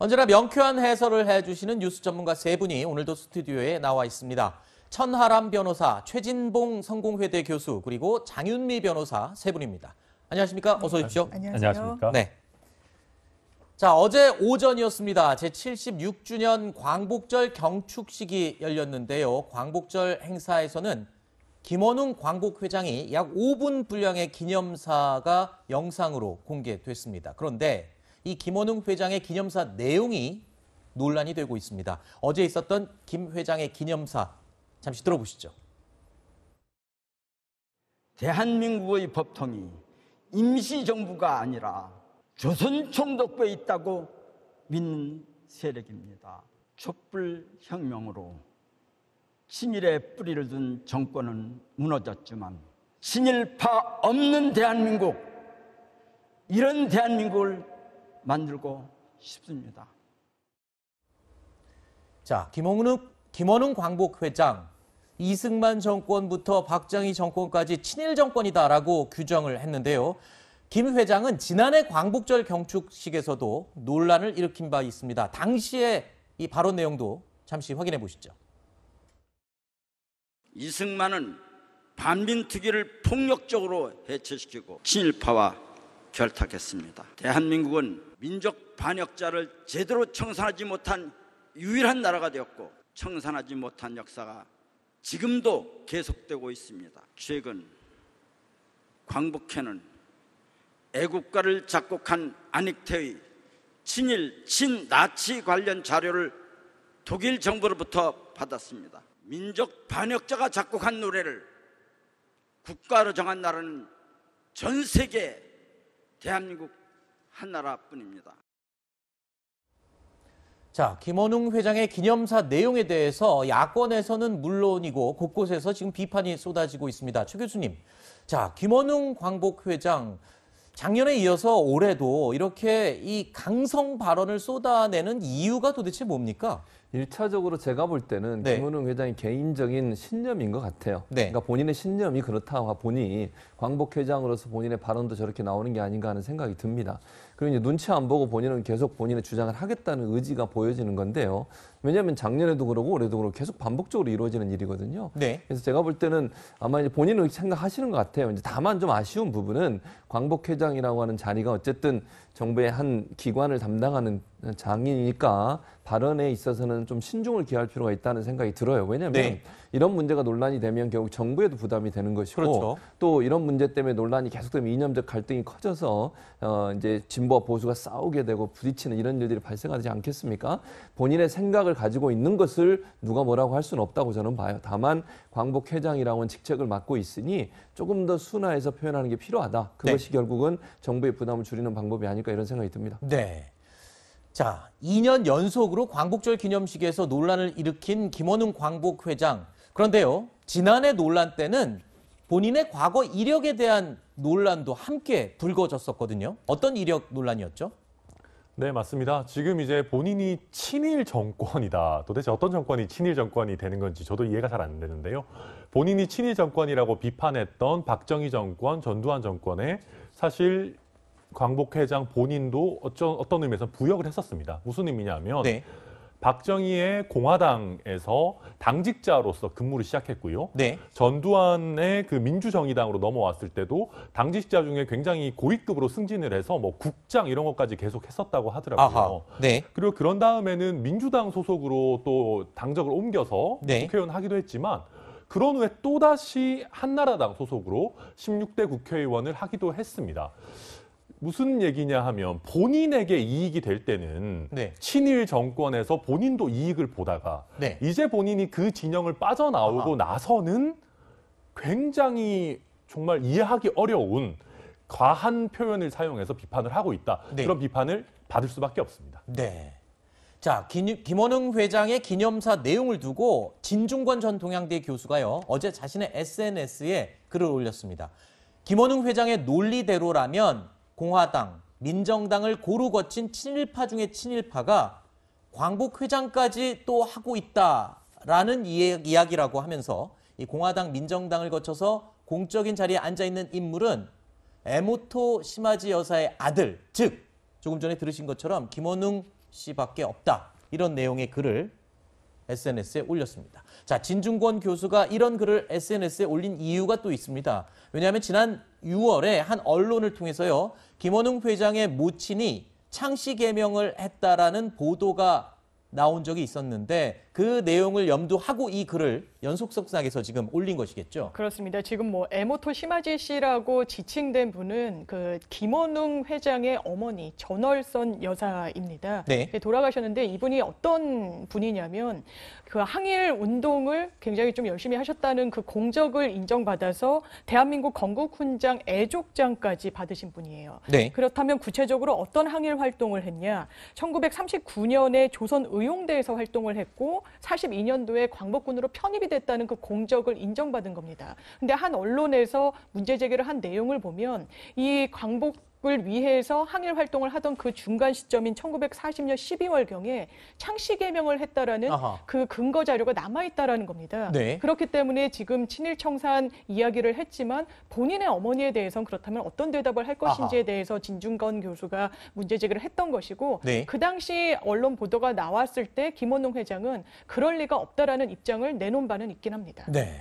언제나 명쾌한 해설을 해주시는 뉴스 전문가 세 분이 오늘도 스튜디오에 나와 있습니다. 천하람 변호사, 최진봉 성공회대 교수, 그리고 장윤미 변호사 세 분입니다. 안녕하십니까? 어서 오십시오. 안녕하십니까 네. 자, 어제 오전이었습니다. 제76주년 광복절 경축식이 열렸는데요. 광복절 행사에서는 김원웅 광복회장이 약 5분 분량의 기념사가 영상으로 공개됐습니다. 그런데 이 김원웅 회장의 기념사 내용이 논란이 되고 있습니다. 어제 있었던 김 회장의 기념사 잠시 들어보시죠. 대한민국의 법통이 임시정부가 아니라 조선총독부에 있다고 믿는 세력입니다. 촛불혁명으로 친일의 뿌리를 둔 정권은 무너졌지만 친일파 없는 대한민국 이런 대한민국을 만들고 싶습니다. 자, 김원웅, 김원웅 광복 회장. 이승만 정권부터 박정희 정권까지 친일 정권이다라고 규정을 했는데요. 김 회장은 지난해 광복절 경축식에서도 논란을 일으킨 바 있습니다. 당시의 이 발언 내용도 잠시 확인해 보시죠. 이승만은 반민특위를 폭력적으로 해체시키고 친일파와 결탁했습니다. 대한민국은 민족 반역자를 제대로 청산하지 못한 유일한 나라가 되었고 청산하지 못한 역사가 지금도 계속되고 있습니다. 최근 광복회는 애국가를 작곡한 안익태의 친일 친나치 관련 자료를 독일 정부로부터 받았습니다. 민족 반역자가 작곡한 노래를 국가로 정한 나라는 전 세계 대한민국 한 나라뿐입니다. 자, 김원웅 회장의 기념사 내용에 대해서 야권에서는 물론이고 곳곳에서 지금 비판이 쏟아지고 있습니다. 최 교수님, 자, 김원웅 광복 회장 작년에 이어서 올해도 이렇게 이 강성 발언을 쏟아내는 이유가 도대체 뭡니까? 일차적으로 제가 볼 때는 네. 김은웅 회장의 개인적인 신념인 것 같아요. 네. 그러니까 본인의 신념이 그렇다 보니 광복 회장으로서 본인의 발언도 저렇게 나오는 게 아닌가 하는 생각이 듭니다. 그리고 이제 눈치 안 보고 본인은 계속 본인의 주장을 하겠다는 의지가 보여지는 건데요. 왜냐하면 작년에도 그러고 올해도 그러고 계속 반복적으로 이루어지는 일이거든요. 네. 그래서 제가 볼 때는 아마 이제 본인은 생각하시는 것 같아요. 이제 다만 좀 아쉬운 부분은 광복 회장이라고 하는 자리가 어쨌든 정부의 한 기관을 담당하는 장이니까 인 발언에 있어서는 좀 신중을 기할 필요가 있다는 생각이 들어요. 왜냐하면 네. 이런 문제가 논란이 되면 결국 정부에도 부담이 되는 것이고 그렇죠. 또 이런 문제 때문에 논란이 계속되면 이념적 갈등이 커져서 어 이제 진보와 보수가 싸우게 되고 부딪히는 이런 일들이 발생하지 않겠습니까? 본인의 생각을 가지고 있는 것을 누가 뭐라고 할 수는 없다고 저는 봐요. 다만 광복 회장이라고는 직책을 맡고 있으니 조금 더 순화해서 표현하는 게 필요하다. 네. 그것이 네. 결국은 정부의 부담을 줄이는 방법이 아닐까 않을까 이런 생각이 듭니다. 네. 자, 2년 연속으로 광복절 기념식에서 논란을 일으킨 김원웅 광복 회장. 그런데요, 지난해 논란 때는 본인의 과거 이력에 대한 논란도 함께 불거졌었거든요. 어떤 이력 논란이었죠? 네, 맞습니다. 지금 이제 본인이 친일 정권이다. 도대체 어떤 정권이 친일 정권이 되는 건지 저도 이해가 잘 안 되는데요. 본인이 친일 정권이라고 비판했던 박정희 정권, 전두환 정권에 사실 광복 회장 본인도 어쩌, 어떤 의미에서 부역을 했었습니다. 무슨 의미냐면 네. 박정희의 공화당에서 당직자로서 근무를 시작했고요. 네. 전두환의 그 민주정의당으로 넘어왔을 때도 당직자 중에 굉장히 고위급으로 승진을 해서 뭐 국장 이런 것까지 계속 했었다고 하더라고요. 네. 그리고 그런 다음에는 민주당 소속으로 또 당적을 옮겨서 네. 국회의원 하기도 했지만 그런 후에 또다시 한나라당 소속으로 16대 국회의원을 하기도 했습니다. 무슨 얘기냐 하면 본인에게 이익이 될 때는 네. 친일 정권에서 본인도 이익을 보다가 네. 이제 본인이 그 진영을 빠져나오고 아하. 나서는 굉장히 정말 이해하기 어려운 과한 표현을 사용해서 비판을 하고 있다. 네. 그런 비판을 받을 수밖에 없습니다. 네. 자, 김, 김원웅 회장의 기념사 내용을 두고 진중권 전 동양대 교수가요. 어제 자신의 SNS에 글을 올렸습니다. 김원웅 회장의 논리대로라면 공화당, 민정당을 고루 거친 친일파 중의 친일파가 광복 회장까지 또 하고 있다라는 이야기라고 하면서 이 공화당, 민정당을 거쳐서 공적인 자리에 앉아 있는 인물은 에모토 시마지 여사의 아들, 즉 조금 전에 들으신 것처럼 김원웅 씨밖에 없다. 이런 내용의 글을 SNS에 올렸습니다. 자, 진중권 교수가 이런 글을 SNS에 올린 이유가 또 있습니다. 왜냐하면 지난 6월에 한 언론을 통해서요. 김원웅 회장의 모친이 창씨 개명을 했다라는 보도가 나온 적이 있었는데 그 내용을 염두하고 이 글을 연속석상에서 지금 올린 것이겠죠. 그렇습니다. 지금 뭐 에모토 시마지 씨라고 지칭된 분은 그 김원웅 회장의 어머니 전월선 여사입니다. 네. 예, 돌아가셨는데 이분이 어떤 분이냐면 그 항일 운동을 굉장히 좀 열심히 하셨다는 그 공적을 인정받아서 대한민국 건국훈장 애족장까지 받으신 분이에요. 네. 그렇다면 구체적으로 어떤 항일 활동을 했냐? 1939년에 조선 의용대에서 활동을 했고 42년도에 광복군으로 편입이 됐다는 그 공적을 인정받은 겁니다. 근데 한 언론에서 문제 제기를 한 내용을 보면 이 광복 을 위해서 항일 활동을 하던 그 중간 시점인 1940년 12월경에 창씨 개명을 했다라는 아하. 그 근거 자료가 남아 있다라는 겁니다. 네. 그렇기 때문에 지금 친일 청산 이야기를 했지만 본인의 어머니에 대해서는 그렇다면 어떤 대답을 할 것인지에 아하. 대해서 진중건 교수가 문제 제기를 했던 것이고 네. 그 당시 언론 보도가 나왔을 때 김원웅 회장은 그럴 리가 없다라는 입장을 내놓은 바는 있긴 합니다. 네.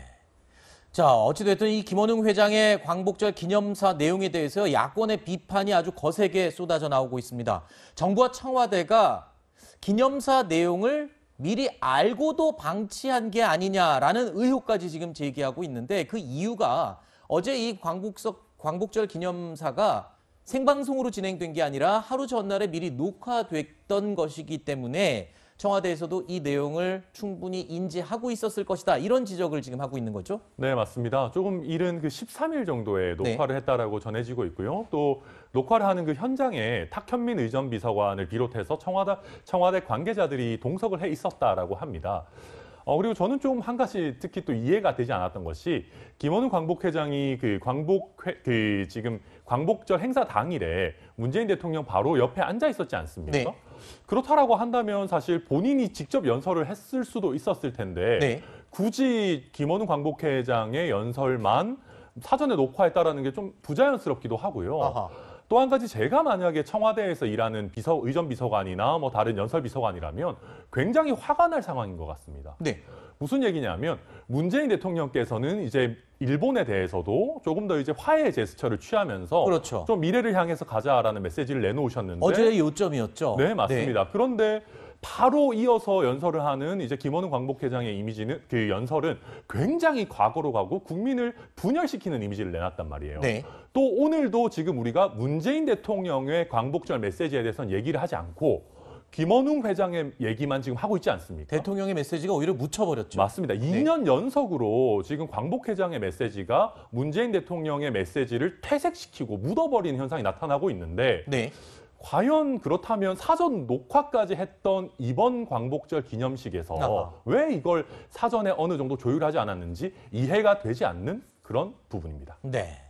자, 어찌됐든 이 김원웅 회장의 광복절 기념사 내용에 대해서 야권의 비판이 아주 거세게 쏟아져 나오고 있습니다. 정부와 청와대가 기념사 내용을 미리 알고도 방치한 게 아니냐라는 의혹까지 지금 제기하고 있는데 그 이유가 어제 이 광복석, 광복절 기념사가 생방송으로 진행된 게 아니라 하루 전날에 미리 녹화됐던 것이기 때문에 청와대에서도 이 내용을 충분히 인지하고 있었을 것이다. 이런 지적을 지금 하고 있는 거죠? 네, 맞습니다. 조금 이른 그 13일 정도에 네. 녹화를 네. 했다라고 전해지고 있고요. 또 녹화를 하는 그 현장에 탁현민 의전비서관을 비롯해서 청와대, 청와대 관계자들이 동석을 해 있었다라고 합니다. 어, 그리고 저는 좀 한 가지 특히 또 이해가 되지 않았던 것이 김원우 광복회장이 그 광복 회그 지금 광복절 행사 당일에 문재인 대통령 바로 옆에 앉아 있었지 않습니까? 네. 그렇다라고 한다면 사실 본인이 직접 연설을 했을 수도 있었을 텐데 네. 굳이 김원우 광복회장의 연설만 사전에 녹화했다라는 게 좀 부자연스럽기도 하고요. 아하. 또한 가지 제가 만약에 청와대에서 일하는 비서 의전 비서관이나 뭐 다른 연설 비서관이라면 굉장히 화가 날 상황인 것 같습니다. 네. 무슨 얘기냐면 문재인 대통령께서는 이제 일본에 대해서도 조금 더 이제 화해 제스처를 취하면서 그렇죠. 좀 미래를 향해서 가자라는 메시지를 내놓으셨는데 어제 의 요점이었죠. 네, 맞습니다. 네. 그런데 바로 이어서 연설을 하는 이제 김원웅 광복회장의 이미지는 그 연설은 굉장히 과거로 가고 국민을 분열시키는 이미지를 내놨단 말이에요. 네. 또 오늘도 지금 우리가 문재인 대통령의 광복절 메시지에 대해서는 얘기를 하지 않고 김원웅 회장의 얘기만 지금 하고 있지 않습니까? 대통령의 메시지가 오히려 묻혀버렸죠. 맞습니다. 2년 네. 연속으로 지금 광복 회장의 메시지가 문재인 대통령의 메시지를 퇴색시키고 묻어버리는 현상이 나타나고 있는데 네. 과연 그렇다면 사전 녹화까지 했던 이번 광복절 기념식에서 아하. 왜 이걸 사전에 어느 정도 조율하지 않았는지 이해가 되지 않는 그런 부분입니다. 네.